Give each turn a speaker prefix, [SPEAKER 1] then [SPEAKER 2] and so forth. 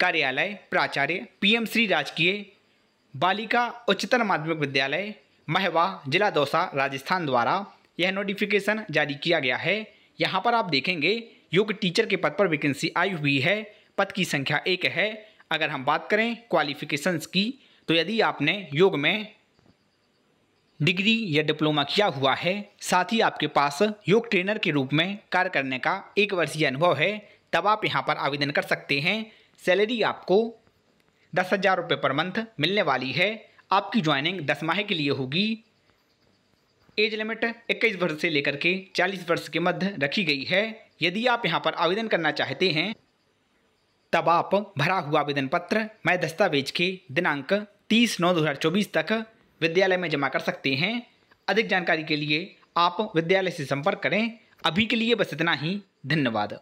[SPEAKER 1] कार्यालय प्राचार्य पीएम श्री राजकीय बालिका उच्चतर माध्यमिक विद्यालय महवा जिला दौसा राजस्थान द्वारा यह नोटिफिकेशन जारी किया गया है यहाँ पर आप देखेंगे योग्य टीचर के पद पर वैकेंसी आई हुई है पद की संख्या एक है अगर हम बात करें क्वालिफिकेशंस की तो यदि आपने योग में डिग्री या डिप्लोमा किया हुआ है साथ ही आपके पास योग ट्रेनर के रूप में कार्य करने का एक वर्षीय अनुभव है तब आप यहाँ पर आवेदन कर सकते हैं सैलरी आपको दस हज़ार रुपये पर मंथ मिलने वाली है आपकी ज्वाइनिंग दस माह के लिए होगी एज लिमिट इक्कीस वर्ष से लेकर के चालीस वर्ष के मध्य रखी गई है यदि आप यहाँ पर आवेदन करना चाहते हैं तब आप भरा हुआ आवेदन पत्र मैं दस्तावेज के दिनांक तीस नौ चौबीस तक विद्यालय में जमा कर सकते हैं अधिक जानकारी के लिए आप विद्यालय से संपर्क करें अभी के लिए बस इतना ही धन्यवाद